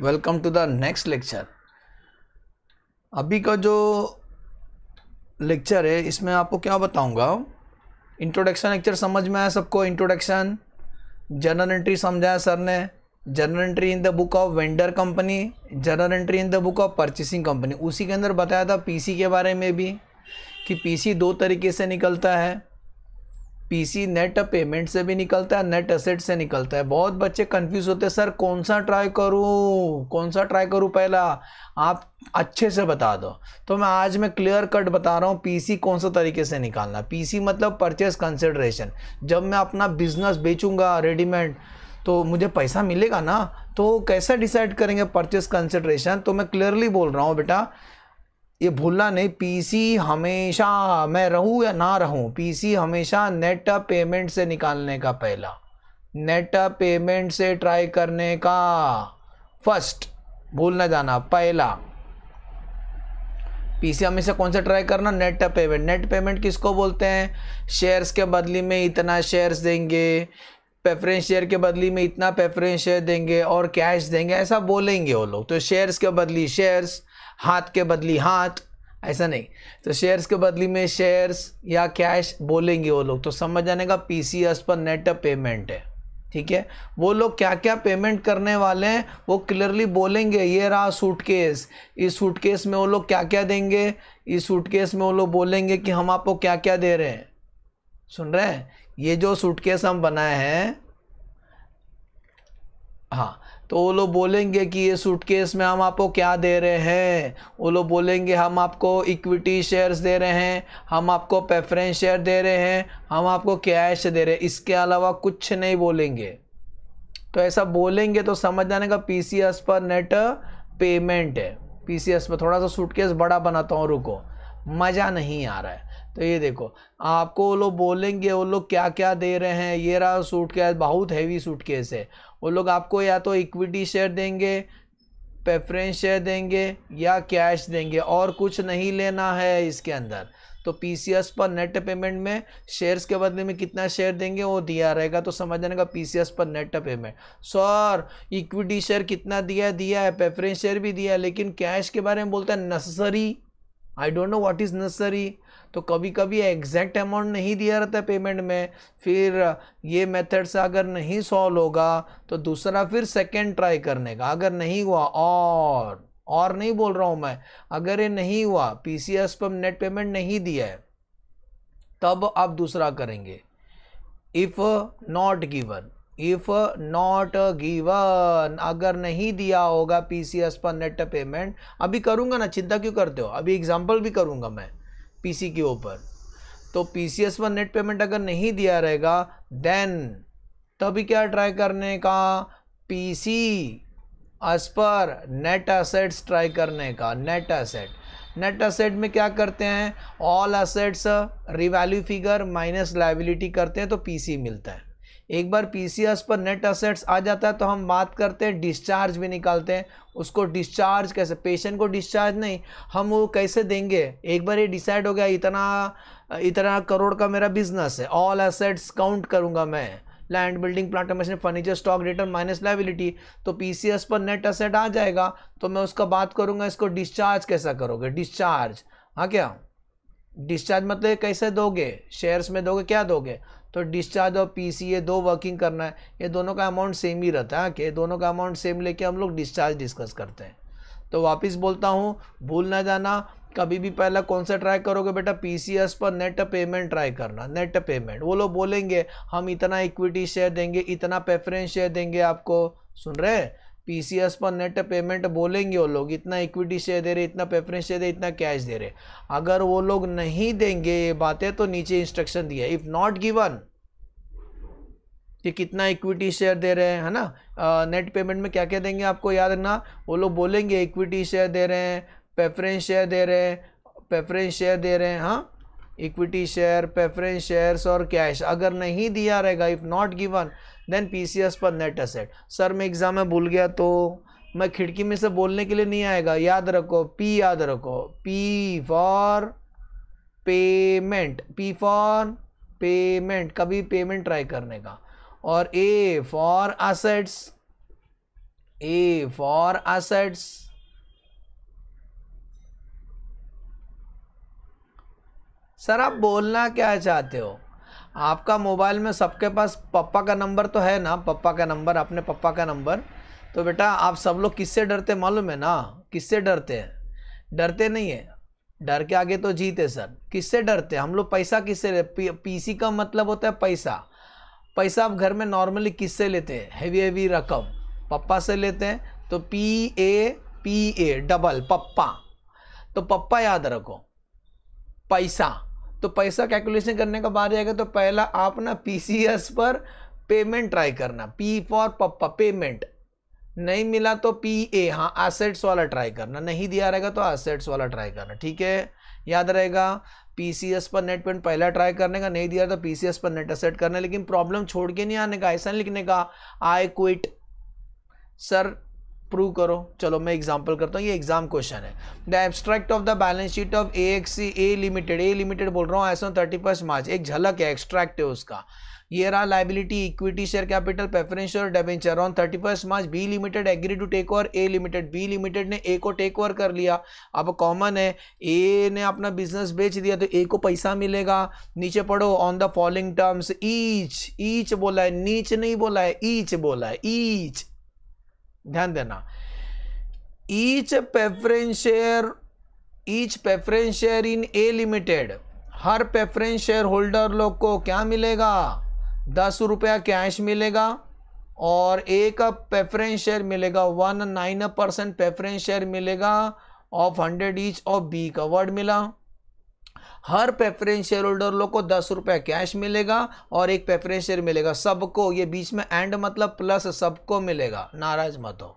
welcome to the next lecture अभी का जो लेक्चर है इसमें आपको क्या बताऊंगा इंट्रोडक्शन लेक्चर समझ में आया सबको इंट्रोडक्शन जर्नल एंट्री समझाया सर ने journal entry in the book of vendor company journal entry in the book of purchasing company उसी के अंदर बताया था पीसी के बारे में भी कि पीसी दो तरीके से निकलता है पीसी नेट पेमेंट से भी निकलता है नेट असेट से निकलता है बहुत बच्चे कंफ्यूज होते हैं सर कौन सा ट्राई करूं कौन सा ट्राई करूं पहला आप अच्छे से बता दो तो मैं आज मैं क्लियर कट बता रहा हूँ पीसी कौन सा तरीके से निकालना पीसी मतलब परचेस कंसिडरेशन जब मैं अपना बिजनेस बेचूंगा रेडीमेड तो मुझे पैसा मिलेगा ना तो कैसा डिसाइड करेंगे परचेस कंसिडरेशन तो मैं क्लियरली बोल रहा हूँ बेटा ये भूलना नहीं पीसी हमेशा मैं रहूँ या ना रहूँ पीसी हमेशा नेट पेमेंट से निकालने का पहला नेट पेमेंट से ट्राई करने का फर्स्ट भूल ना जाना पहला पीसी हमेशा कौन सा ट्राई करना नेट पेमेंट नेट पेमेंट किसको बोलते हैं शेयर्स के बदली में इतना शेयर्स देंगे प्रेफरेंस शेयर के बदली में इतना प्रेफरेंस शेयर देंगे और कैश देंगे ऐसा बोलेंगे वो लोग तो शेयर्स के बदली शेयर्स हाथ के बदली हाथ ऐसा नहीं तो शेयर्स के बदली में शेयर्स या कैश बोलेंगे वो लोग तो समझ जाने का पी सी एस पर नेट पेमेंट है ठीक है वो लोग क्या क्या पेमेंट करने वाले हैं वो क्लियरली बोलेंगे ये रहा सूटकेस इस सूटकेस में वो लोग क्या क्या देंगे इस सूटकेस में वो लोग बोलेंगे कि हम आपको क्या क्या दे रहे हैं सुन रहे हैं ये जो सूटकेस हम बनाए हैं हाँ तो वो लोग बोलेंगे कि ये सूटकेस में हम आपको क्या दे रहे हैं वो लोग बोलेंगे हम आपको इक्विटी शेयर्स दे रहे हैं हम आपको प्रेफरेंस शेयर दे रहे हैं हम आपको कैश दे रहे हैं इसके अलावा कुछ नहीं बोलेंगे तो ऐसा बोलेंगे तो समझ जाने का पी पर नेट पेमेंट है पी पर थोड़ा सा सूटकेस बड़ा बनाता हूँ रुको मज़ा नहीं आ रहा है तो ये देखो आपको वो लोग बोलेंगे वो लोग क्या क्या दे रहे हैं ये रहा सूट केस बहुत हैवी सूट केस है वो लोग आपको या तो इक्विटी शेयर देंगे प्रेफरेंस शेयर देंगे या कैश देंगे और कुछ नहीं लेना है इसके अंदर तो पी पर नेट पेमेंट में शेयर्स के बदले में कितना शेयर देंगे वो दिया रहेगा तो समझ जाने का पी पर net payment sir equity share कितना दिया है दिया है प्रेफरेंस शेयर भी दिया है लेकिन कैश के बारे में बोलता है necessary I don't know what is necessary तो कभी कभी एग्जैक्ट अमाउंट नहीं दिया रहता है पेमेंट में फिर ये मेथड से अगर नहीं सॉल्व होगा तो दूसरा फिर सेकेंड ट्राई करने का अगर नहीं हुआ और और नहीं बोल रहा हूँ मैं अगर ये नहीं हुआ पी सी एस पर नेट पेमेंट नहीं दिया है तब आप दूसरा करेंगे if not given if not given अगर नहीं दिया होगा पीसीएस पर नेट पेमेंट अभी करूँगा ना चिंता क्यों करते हो अभी एग्जाम्पल भी करूँगा मैं पीसी के ऊपर तो पीसीएस पर नेट पेमेंट अगर नहीं दिया रहेगा देन तभी क्या ट्राई करने का पीसी एस पर नेट असेट्स ट्राई करने का नेट असेट नेट असेट में क्या करते हैं all assets revalue figure minus liability करते हैं तो पीसी मिलता है एक बार पीसीएस पर नेट असेट्स आ जाता है तो हम बात करते हैं डिस्चार्ज भी निकालते हैं उसको डिस्चार्ज कैसे पेशेंट को डिस्चार्ज नहीं हम वो कैसे देंगे एक बार ये डिसाइड हो गया इतना इतना करोड़ का मेरा बिजनेस है ऑल असेट्स काउंट करूँगा मैं land building plant machine furniture stock return minus liability तो पी पर नेट असेट आ जाएगा तो मैं उसका बात करूँगा इसको डिस्चार्ज कैसा करोगे डिस्चार्ज हाँ क्या डिस्चार्ज मतलब कैसे दोगे शेयर्स में दोगे क्या दोगे तो डिस्चार्ज और पी सी दो वर्किंग करना है ये दोनों का अमाउंट सेम ही रहता है कि दोनों का अमाउंट सेम लेके हम लोग डिस्चार्ज डिस्कस करते हैं तो वापस बोलता हूँ भूल ना जाना कभी भी पहला कौन सा ट्राई करोगे बेटा पी पर नेट पेमेंट ट्राई करना नेट पेमेंट वो लोग बोलेंगे हम इतना इक्विटी शेयर देंगे इतना प्रेफरेंस शेयर देंगे आपको सुन रहे हैं पी पर नेट पेमेंट बोलेंगे वो लोग इतना इक्विटी शेयर दे रहे इतना प्रेफरेंस शेयर दे इतना कैश दे रहे अगर वो लोग नहीं देंगे ये बातें तो नीचे इंस्ट्रक्शन दिया इफ़ नॉट गिवन कि कितना इक्विटी शेयर दे रहे हैं है ना आ, नेट पेमेंट में क्या क्या देंगे आपको याद रखना वो लोग बोलेंगे इक्विटी शेयर दे रहे हैं प्रेफरेंस शेयर दे रहे हैं प्रेफरेंस शेयर दे रहे हैं हाँ इक्विटी शेयर प्रेफरेंस शेयर्स और कैश अगर नहीं दिया रहेगा if not given then PCS पर नेट असेट सर मैं एग्ज़ाम में भूल गया तो मैं खिड़की में से बोलने के लिए नहीं आएगा याद रखो पी याद रखो P for payment P for payment कभी पेमेंट ट्राई करने का और A for assets A for assets sir आप बोलना क्या चाहते हो आपका मोबाइल में सबके पास पप्पा का नंबर तो है ना पप्पा का नंबर अपने पप्पा का नंबर तो बेटा आप सब लोग किससे डरते मालूम है ना किससे डरते हैं डरते नहीं है डर के आगे तो जीते सर किससे डरते हम लोग पैसा किससे पी, पीसी का मतलब होता है पैसा पैसा आप घर में नॉर्मली किससे लेते हैं हैवी हैवी रकम पप्पा से लेते हैं तो P A P A double पप्पा तो पप्पा याद रखो पैसा तो पैसा कैलकुलेशन करने का बाहर जाएगा तो पहला आप ना पी पर पेमेंट ट्राई करना पी फॉर पप्पा पेमेंट नहीं मिला तो पी ए हाँ एसेट्स वाला ट्राई करना नहीं दिया रहेगा तो एसेट्स वाला ट्राई करना ठीक है याद रहेगा पीसीएस पर नेट पेमेंट पहला ट्राई करने का नहीं दिया तो पीसीएस पर नेट असेट करना लेकिन प्रॉब्लम छोड़ के नहीं आने का ऐसा नहीं लिखने का आई क्विट सर प्रूव करो चलो मैं एग्जांपल करता हूँ ये एग्जाम क्वेश्चन है the abstract of the balance sheet of A X C A limited A limited बोल रहा हूँ ऐसा थर्टी फर्स्ट मार्च एक झलक है एक्सट्रैक्ट है उसका ये रहा liability equity share capital preference और debenture on thirty first March B limited agree to take over A limited B limited ने ए को टेक ओवर कर लिया अब कॉमन है ए ने अपना बिजनेस बेच दिया तो ए को पैसा मिलेगा नीचे पढ़ो on the following terms each each बोला है नीच नहीं बोला है ईच बोला है ईच ध्यान देना each preference share each preference share in A limited हर प्रेफरेंस शेयर होल्डर लोग को क्या मिलेगा दस रुपया कैश मिलेगा और एक प्रेफरेंस शेयर मिलेगा one nine percent preference share मिलेगा of hundred each of B का वर्ड मिला हर प्रेफरेंस शेयर होल्डर लोग को दस रुपये कैश मिलेगा और एक प्रेफरेंस शेयर मिलेगा सबको ये बीच में एंड मतलब प्लस सबको मिलेगा नाराज मत हो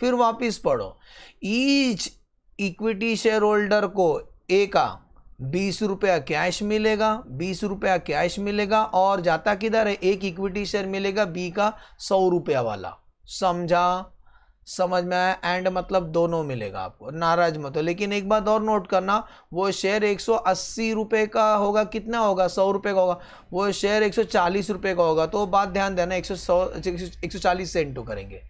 फिर वापस पढ़ो ईच इक्विटी शेयर होल्डर को ए का बीस रुपया कैश मिलेगा बीस रुपया कैश मिलेगा और जाता किधर है एक इक्विटी शेयर मिलेगा बी का सौ रुपया वाला समझा समझ में आया एंड मतलब दोनों मिलेगा आपको नाराज मत हो लेकिन एक बात और नोट करना वो शेयर एक सौ अस्सी रुपये का होगा कितना होगा सौ रुपये का होगा वो शेयर एक सौ चालीस रुपये का होगा तो बात ध्यान देना एक सौ सौ एक सौ चालीस से इंटू करेंगे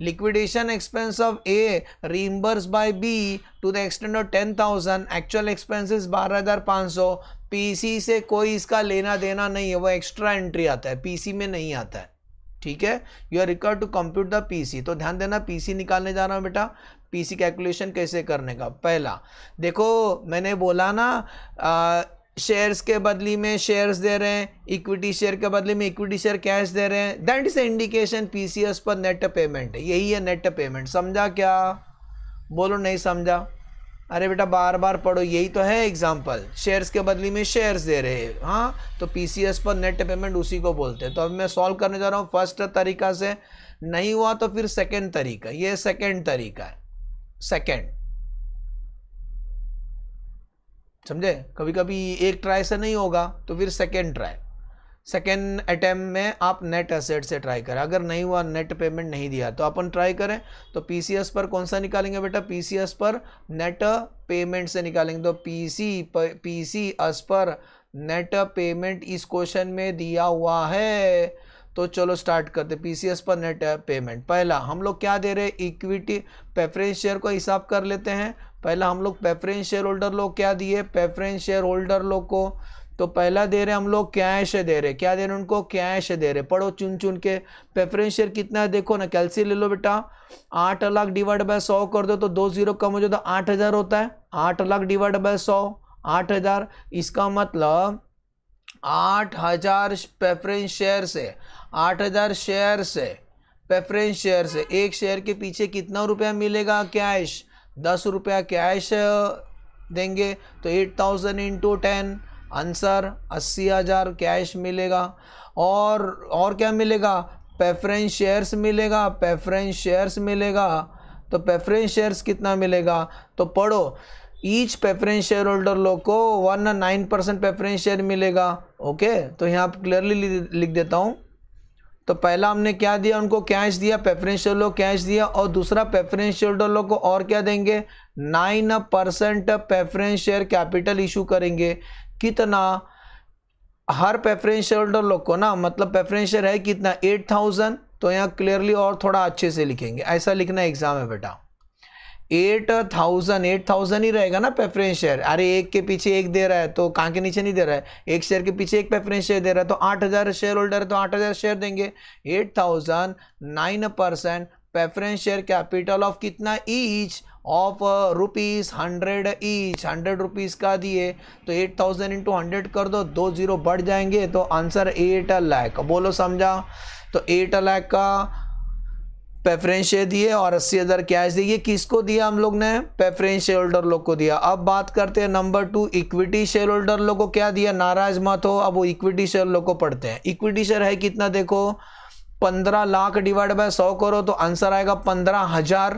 liquidation expense of A reimburse by B to the extend of ten thousand actual expenses बारह हज़ार पाँच सौ सी से कोई इसका लेना देना नहीं है वो एक्स्ट्रा एंट्री आता है सी में नहीं आता है ठीक है you are require to compute the PC तो ध्यान देना पीसी निकालने जा रहा हूँ बेटा पीसी कैलकुलेशन कैसे करने का पहला देखो मैंने बोला ना आ, शेयर्स के बदली में शेयर्स दे रहे हैं इक्विटी शेयर के बदले में इक्विटी शेयर कैश दे रहे हैं that is a indication PCS पर नेट पेमेंट यही है नेट पेमेंट समझा क्या बोलो नहीं समझा अरे बेटा बार बार पढ़ो यही तो है एग्जाम्पल शेयर्स के बदली में शेयर्स दे रहे हैं हाँ तो पीसीएस पर नेट पेमेंट उसी को बोलते हैं तो अब मैं सॉल्व करने जा रहा हूँ फर्स्ट तरीका से नहीं हुआ तो फिर सेकेंड तरीका ये सेकेंड तरीका है सेकेंड समझे कभी कभी एक ट्राई से नहीं होगा तो फिर सेकेंड ट्राई सेकेंड अटैम्प में आप नेट असेट से ट्राई करें अगर नहीं हुआ नेट पेमेंट नहीं दिया तो अपन ट्राई करें तो पीसीएस पर कौन सा निकालेंगे बेटा पीसीएस पर नेट पेमेंट से निकालेंगे तो पीसी पीसी एस पर नेट पेमेंट इस क्वेश्चन में दिया हुआ है तो चलो स्टार्ट करते पीसीएस पर नेट पेमेंट पहला हम लोग क्या दे रहे इक्विटी पेफरेंस शेयर का हिसाब कर लेते हैं पहला हम लोग पेफरेंस शेयर होल्डर लोग क्या दिए पेफरेंस शेयर होल्डर लोग को तो पहला दे रहे हम लोग कैश दे रहे क्या दे रहे उनको कैश दे रहे पढ़ो चुन चुन के प्रेफरेंस शेयर कितना है देखो ना कैल्सी ले लो बेटा आठ लाख डिवाइड बाय सौ कर दो तो दो जीरो कम हो जाए तो आठ हज़ार होता है आठ लाख डिवाइड बाय सौ आठ हज़ार इसका मतलब आठ हज़ार प्रेफरेंस शेयर से आठ हज़ार शेयर से प्रेफरेंस शेयर से एक शेयर के पीछे कितना रुपया मिलेगा कैश दस रुपया कैश देंगे तो eight thousand into ten answer अस्सी हज़ार कैश मिलेगा और और क्या मिलेगा प्रेफरेंस शेयर्स मिलेगा पेफरेंस शेयर्स मिलेगा तो पेफरेंस शेयर्स कितना मिलेगा तो पढ़ो ईच पेफरेंस शेयर होल्डर लोग को one nine percent preference share मिलेगा ओके तो यहाँ क्लियरली लिख देता हूँ तो पहला हमने क्या दिया उनको कैश दिया प्रेफरेंशियल लो कैश दिया और दूसरा प्रेफरेंशियल लो को और क्या देंगे nine percent preference share capital issue करेंगे कितना हर प्रेफरेंस शेयर लोग को ना मतलब प्रेफरेंस शेयर है कितना एट थाउजेंड तो यहाँ क्लियरली और थोड़ा अच्छे से लिखेंगे ऐसा लिखना एग्ज़ाम है बेटा एट थाउजेंड एट थाउजेंड ही रहेगा ना प्रेफरेंस शेयर अरे एक के पीछे एक दे रहा है तो कहाँ के नीचे नहीं दे रहा है एक शेयर के पीछे एक प्रेफरेंस शेयर दे रहा है तो आठ हज़ार शेयर होल्डर है तो आठ हज़ार शेयर देंगे eight thousand nine percent preference share capital of कितना each of rupees hundred each hundred rupees का दिए तो एट थाउजेंड इंटू हंड्रेड कर दो दो जीरो बढ़ जाएंगे तो आंसर एट लाख बोलो समझा तो एट लाख का प्रेफरेंस शेयर दिए और अस्सी हज़ार कैश दिए किसको दिया हम लोग ने प्रेफरेंस शेयर होल्डर लोग को दिया अब बात करते हैं number two equity shareholder लोग को क्या दिया नाराज मत हो अब वो इक्विटी शेयर लोग को पढ़ते हैं इक्विटी शेयर है कितना देखो पंद्रह लाख डिवाइड बाय सौ करो तो आंसर आएगा पंद्रह हज़ार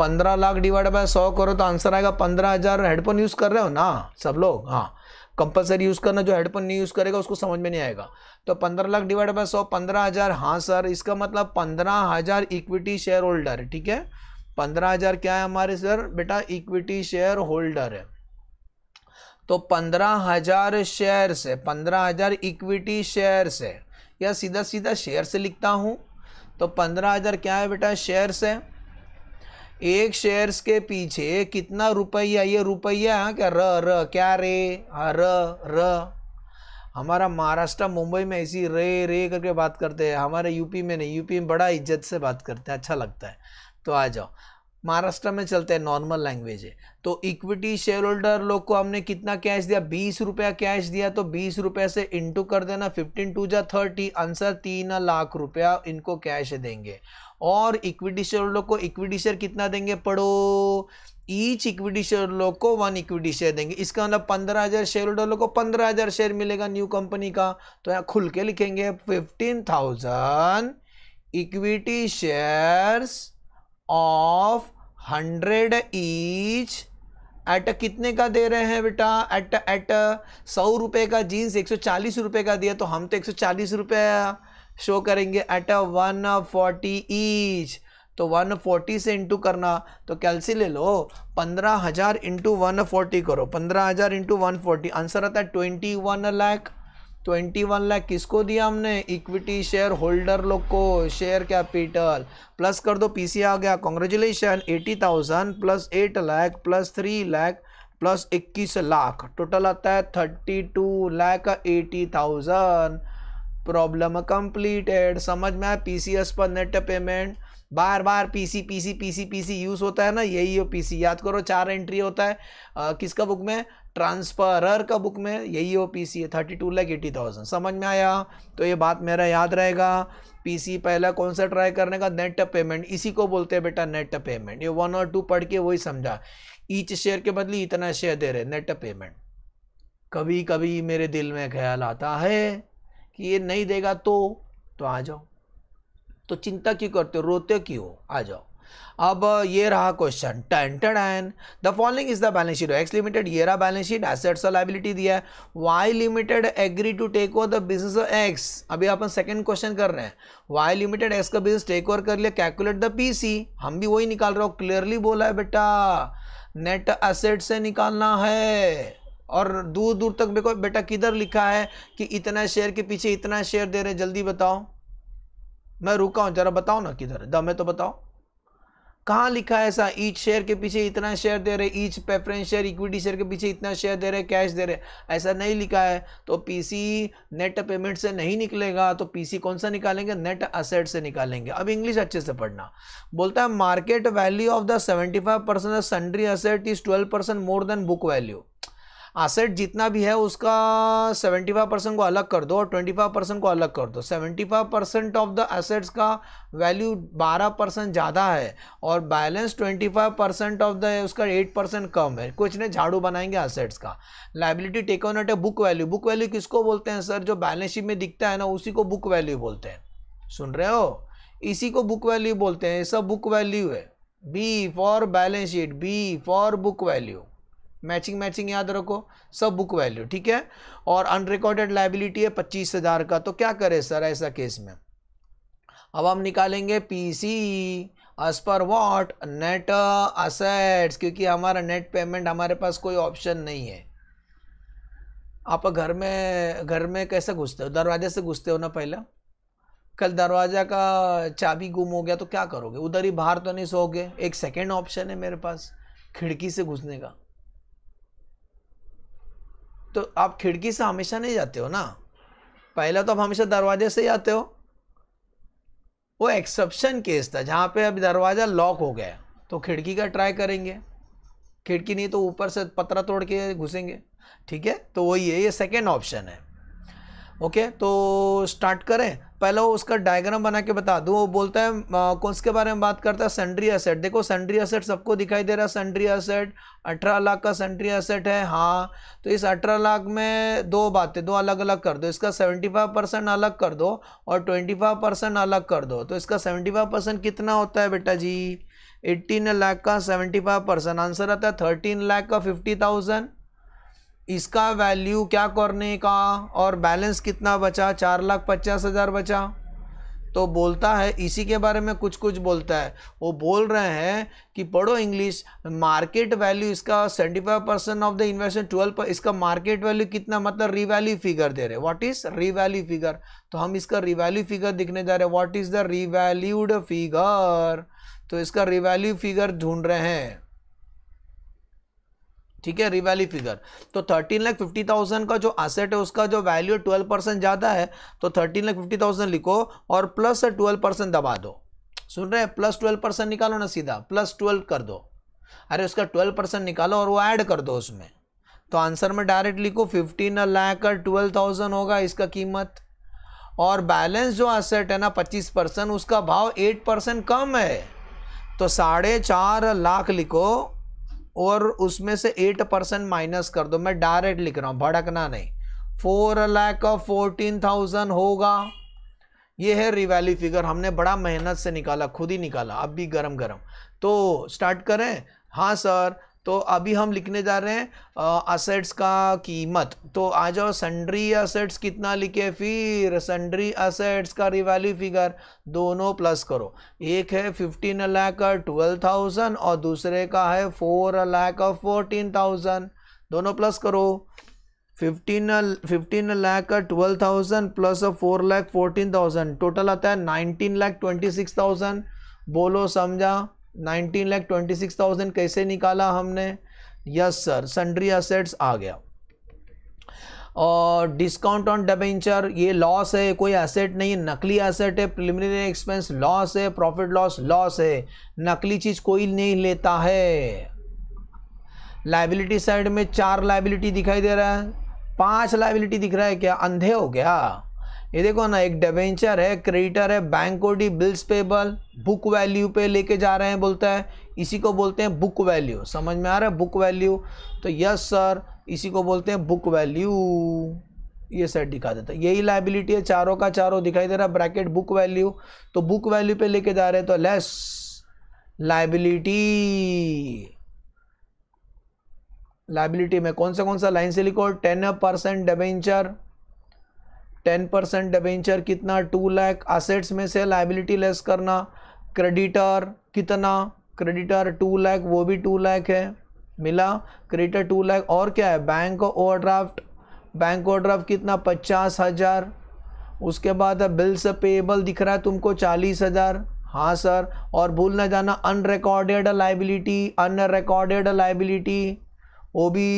पंद्रह लाख डिवाइड बाय सौ करो तो आंसर आएगा पंद्रह हज़ार हेडफोन यूज़ कर रहे हो ना सब लोग हाँ कंपलसरी यूज़ करना जो हेडफोन नहीं यूज़ करेगा उसको समझ में नहीं आएगा तो पंद्रह लाख डिवाइड बाय सौ पंद्रह हज़ार हाँ सर इसका मतलब पंद्रह हज़ार इक्विटी शेयर होल्डर ठीक है पंद्रह हज़ार क्या है हमारे सर बेटा इक्विटी शेयर होल्डर है तो पंद्रह हज़ार शेयर से पंद्रह हज़ार इक्विटी शेयर से या सीधा सीधा शेयर से लिखता हूँ तो पंद्रह हज़ार क्या है बेटा शेयर से एक शेयर्स के पीछे कितना रुपया ये रुपया है हाँ, क्या र र क्या रे हाँ र र हमारा महाराष्ट्र मुंबई में ऐसी रे रे करके बात करते हैं हमारे यूपी में नहीं यूपी में बड़ा इज्जत से बात करते हैं अच्छा लगता है तो आ जाओ महाराष्ट्र में चलते हैं नॉर्मल लैंग्वेज है तो इक्विटी शेयर होल्डर लोग को हमने कितना कैश दिया बीस रुपया कैश दिया तो बीस रुपया से इंटू कर देना फिफ्टीन टू जा थर्टी आंसर तीन लाख रुपया इनको कैश देंगे और इक्विटी शेयर होल्डर को इक्विटी शेयर कितना देंगे पढ़ो ईच इक्विटी शेयर लोग को वन इक्विटी शेयर देंगे इसका मतलब पंद्रह हज़ार शेयर होल्डर को पंद्रह हज़ार शेयर मिलेगा न्यू कंपनी का तो यहाँ खुल के लिखेंगे fifteen thousand equity shares of hundred each at कितने का दे रहे हैं बेटा एट एट सौ रुपये का जीन्स एक सौ चालीस रुपये का दिया तो हम तो एक सौ चालीस रुपये शो करेंगे at a one forty each तो 140 से इंटू करना तो कैलसी ले लो 15000 इंटू फोर्टी करो 15000 इंटू फोर्टी आंसर आता है 21 वन लैख लाख किसको दिया हमने इक्विटी शेयर होल्डर लोग को शेयर कैपिटल प्लस कर दो पीसी आ गया congratulation 80,000 plus 8 lakh plus 3 lakh plus 21 lakh total आता है 32 लाख 80,000 प्रॉब्लम कंप्लीटेड समझ में आया पीसीएस पर नेट पेमेंट बार बार PC PC PC PC use होता है ना यही हो पीसी याद करो चार एंट्री होता है आ, किसका बुक में ट्रांसफरर का बुक में यही ओ पी सी है thirty two lakh eighty thousand समझ में आया तो ये बात मेरा याद रहेगा पीसी पहला कौन सा ट्राई करने का नेट पेमेंट इसी को बोलते हैं बेटा नेट पेमेंट ये वन और टू पढ़ के वही समझा ईच शेयर के बदले इतना शेयर दे रहे नेट पेमेंट कभी कभी मेरे दिल में ख्याल आता है कि ये नहीं देगा तो तो आ जाओ तो चिंता क्यों करते हो रोते क्यों आ जाओ अब ये रहा क्वेश्चन टेंटेड and the following is the balance sheet X limited ये रहा बैलेंस शीट एसेट्स और लाइबिलिटी दिया है Y limited agree to take over the business of X अभी अपन सेकंड क्वेश्चन कर रहे हैं वाई लिमिटेड एक्स का बिजनेस टेक ओवर कर लिया कैलकुलेट द पीसी हम भी वही निकाल रहे हो क्लियरली बोला है बेटा नेट असेट से निकालना है और दूर दूर तक देखो बेटा किधर लिखा है कि इतना शेयर के पीछे इतना शेयर दे रहे जल्दी बताओ मैं रुका हूँ जरा बताओ ना किधर दम है तो बताओ कहाँ लिखा है ऐसा ईच शेयर के पीछे इतना शेयर दे रहे each preference share equity share के पीछे इतना शेयर दे रहे कैश दे रहे ऐसा नहीं लिखा है तो पीसी नेट पेमेंट से नहीं निकलेगा तो पीसी कौन सा निकालेंगे नेट असेट से निकालेंगे अब इंग्लिश अच्छे से पढ़ना बोलता है market value of the seventy five percent sundry asset is twelve percent more than book value asset जितना भी है उसका 75 परसेंट को अलग कर दो और 25 परसेंट को अलग कर दो 75 परसेंट ऑफ द एसेट्स का वैल्यू 12 परसेंट ज़्यादा है और बैलेंस 25 परसेंट ऑफ द उसका 8 परसेंट कम है कुछ ने झाड़ू बनाएंगे एसेट्स का liability take on at a book value book value किसको बोलते हैं सर जो बैलेंस शीट में दिखता है ना उसी को बुक वैल्यू बोलते हैं सुन रहे हो इसी को बुक वैल्यू बोलते हैं ये सब बुक वैल्यू है B for balance sheet B for book value matching matching याद रखो सब बुक वैल्यू ठीक है और अनरिकॉर्डेड लाइबिलिटी है पच्चीस हज़ार का तो क्या करें सर ऐसा केस में अब हम निकालेंगे P C as per what net assets क्योंकि हमारा नेट पेमेंट हमारे पास कोई ऑप्शन नहीं है आप घर में घर में कैसे घुसते हो दरवाजे से घुसते हो ना पहला कल दरवाज़ा का चाबी गुम हो गया तो क्या करोगे उधर ही बाहर तो नहीं सोगे एक सेकेंड ऑप्शन है मेरे पास खिड़की से घुसने का तो आप खिड़की से हमेशा नहीं जाते हो ना पहले तो आप हमेशा दरवाजे से जाते हो वो एक्सेप्शन केस था जहाँ पे अभी दरवाज़ा लॉक हो गया तो खिड़की का ट्राई करेंगे खिड़की नहीं तो ऊपर से पतरा तोड़ के घुसेंगे ठीक है तो वही है ये सेकेंड ऑप्शन है ओके तो स्टार्ट करें पहले उसका डायग्राम बना के बता दूँ वो बोलता है कौन इसके बारे में बात करता है सेंड्री एसेट देखो सेंड्री एसेट सबको दिखाई दे रहा है सेंड्री एसेट अठारह लाख का सेंड्री एसेट है हाँ तो इस अठारह लाख में दो बातें दो अलग अलग कर दो इसका सेवेंटी फाइव परसेंट अलग कर दो और ट्वेंटी फाइव परसेंट अलग कर दो तो इसका सेवेंटी फाइव परसेंट कितना होता है बेटा जी एट्टीन लाख का सेवेंटी फाइव परसेंट आंसर आता है थर्टीन लाख का फिफ्टी थाउजेंड इसका वैल्यू क्या करने का और बैलेंस कितना बचा चार लाख पचास हज़ार बचा तो बोलता है इसी के बारे में कुछ कुछ बोलता है वो बोल रहे हैं कि पढ़ो इंग्लिश मार्केट वैल्यू इसका seventy five percent of the investment twelve पर इसका मार्केट वैल्यू कितना मतलब रीवैल्यू फिगर दे रहे व्हाट इज़ रीवैल्यू फिगर तो हम इसका रीवैल्यू फिगर दिखने जा रहे हैं what is the revalued figure तो इसका रिवैल्यू फिगर ढूंढ रहे हैं ठीक है रिवैली फिगर तो थर्टीन लाख फिफ्टी थाउजेंड का जो असेट है उसका जो वैल्यू ट्वेल्व परसेंट ज़्यादा है तो थर्टीन लाख फिफ्टी थाउजेंड लिखो और प्लस ट्वेल्व परसेंट दबा दो सुन रहे हैं प्लस ट्वेल्व परसेंट निकालो ना सीधा प्लस ट्वेल्व कर दो अरे उसका ट्वेल्व परसेंट निकालो और वो ऐड कर दो उसमें तो आंसर में डायरेक्ट लिखो फिफ्टीन लाख ट्वेल्व थाउजेंड होगा इसका कीमत और बैलेंस जो असेट है ना पच्चीस परसेंट उसका भाव एट परसेंट कम है तो साढ़े चार लाख लिखो और उसमें से एट परसेंट माइनस कर दो मैं डायरेक्ट लिख रहा हूं भड़कना नहीं four lakh of fourteen thousand होगा ये है रिवैली फिगर हमने बड़ा मेहनत से निकाला खुद ही निकाला अब भी गरम गरम तो स्टार्ट करें हाँ सर तो अभी हम लिखने जा रहे हैं असेट्स का कीमत तो आ जाओ सन्ड्री असेट्स कितना लिखे फिर सन्ड्री असेट्स का रिवैल्यू फिगर दोनों प्लस करो एक है फिफ्टीन लाख ट्वेल्व थाउजेंड और दूसरे का है फोर लाख फोर्टीन थाउजेंड दोनों प्लस करो fifteen fifteen lakh twelve thousand plus four lakh fourteen thousand total आता है nineteen lakh twenty six thousand बोलो समझा nineteen lakh twenty six thousand कैसे निकाला हमने यस सर सन्ड्री असेट्स आ गया और डिस्काउंट ऑन डेबेंचर ये लॉस है कोई एसेट नहीं है नकली एसेट है प्रिलिमिनरी एक्सपेंस लॉस है प्रॉफिट लॉस लॉस है नकली चीज़ कोई नहीं लेता है लाइबिलिटी साइड में चार लाइबिलिटी दिखाई दे रहा है पांच लाइबिलिटी दिख रहा है क्या अंधे हो गया ये देखो ना एक डेवेंचर है क्रेडिटर है bank OD bills payable book value पे लेके जा रहे हैं बोलता है इसी को बोलते हैं बुक वैल्यू समझ में आ रहा है बुक वैल्यू तो यस सर इसी को बोलते हैं बुक वैल्यू ये सर दिखा देता है यही लाइबिलिटी है चारों का चारों दिखाई दे रहा है ब्रैकेट बुक वैल्यू तो बुक वैल्यू पे लेके जा रहे हैं तो लेस लाइबिलिटी लाइबिलिटी में कौन सा कौन सा लाइन से लिखो ten percent debenture ten percent debenture कितना टू लैख असेट्स में से लाइबिलिटी लेस करना क्रेडिटर कितना क्रेडिटर टू लैख वो भी टू लैख है मिला क्रेडिटर टू लैख और क्या है बैंक ओवरड्राफ्ट बैंक ओवरड्राफ्ट कितना पचास हज़ार उसके बाद बिल्स पेएबल दिख रहा है तुमको चालीस हज़ार हाँ सर और भूल ना जाना अनरिकॉर्डेड लाइबिलिटी अनरिकॉर्डेड लाइबिलिटी वो भी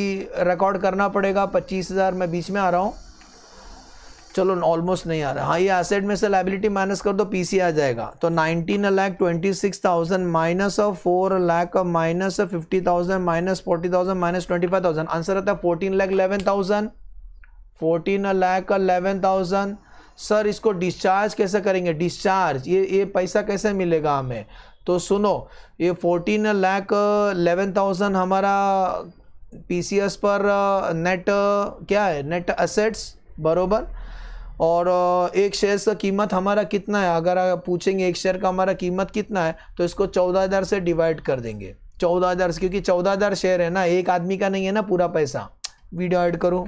रिकॉर्ड करना पड़ेगा पच्चीस हज़ार मैं बीच में आ रहा हूँ चलो ऑलमोस्ट नहीं आ रहा हाँ ये एसेट में से लाइबिलिटी माइनस कर दो पीसी आ जाएगा तो nineteen lakh twenty six thousand minus of four lakh minus fifty thousand minus forty thousand minus twenty five thousand answer रहता है fourteen lakh eleven thousand fourteen lakh eleven thousand sir इसको डिस्चार्ज कैसे करेंगे डिस्चार्ज ये ये पैसा कैसे मिलेगा हमें तो सुनो ये फोर्टीन लैक इलेवन थाउजेंड हमारा एस पर नेट uh, uh, क्या है नेट असेट्स बरोबर और एक शेयर का कीमत हमारा कितना है अगर आप पूछेंगे एक शेयर का हमारा कीमत कितना है तो इसको चौदह हज़ार से डिवाइड कर देंगे चौदह हज़ार से क्योंकि चौदह हज़ार शेयर है ना एक आदमी का नहीं है ना पूरा पैसा वीडियो ऐड करूँ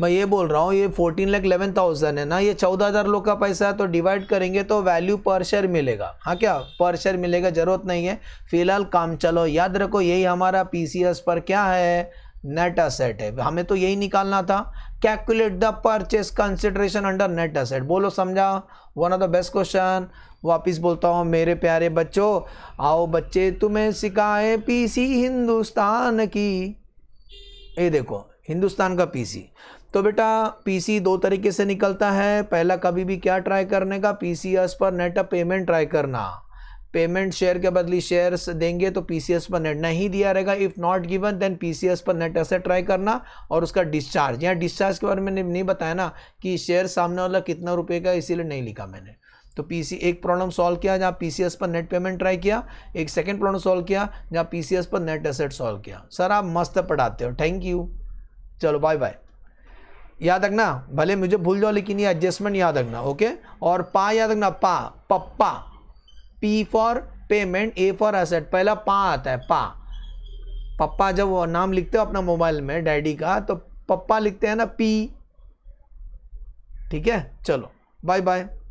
मैं ये बोल रहा हूँ ये फोर्टीन लैख इलेवन थाउजेंड है ना ये चौदह हज़ार लोग का पैसा है तो डिवाइड करेंगे तो वैल्यू पर शेयर मिलेगा हाँ क्या पर शेयर मिलेगा ज़रूरत नहीं है फिलहाल काम चलो याद रखो यही हमारा पी पर क्या है नेट असेट है हमें तो यही निकालना था calculate the purchase consideration under net asset बोलो समझा one of the best question वापिस बोलता हूँ मेरे प्यारे बच्चों आओ बच्चे तुम्हें सिखाए पीसी हिंदुस्तान की ये देखो हिंदुस्तान का पीसी तो बेटा पीसी दो तरीके से निकलता है पहला कभी भी क्या ट्राई करने का पीसीएस पर नेट पेमेंट ट्राई करना पेमेंट शेयर के बदली शेयर्स देंगे तो पीसीएस पर नेट नहीं दिया रहेगा if not given then PCS पर नेट ऐसे ट्राई करना और उसका डिस्चार्ज यहाँ डिस्चार्ज के बारे में नहीं बताया ना कि शेयर सामने वाला कितना रुपये का इसीलिए नहीं लिखा मैंने तो पीसी एक प्रॉब्लम सॉल्व किया जहाँ पीसीएस पर नेट पेमेंट ट्राई किया एक सेकेंड प्रॉब्लम सॉल्व किया जहाँ पीसीएस पर नेट एसेट सॉल्व किया सर आप मस्त पढ़ाते हो थैंक यू चलो बाय बाय याद रखना भले मुझे भूल जाओ लेकिन ये एडजस्टमेंट याद रखना ओके और पा याद रखना पा पप्पा P for payment A for asset पहला पा आता है पा पप्पा जब वो नाम लिखते हो अपना मोबाइल में डैडी का तो पप्पा लिखते हैं ना पी ठीक है चलो बाय बाय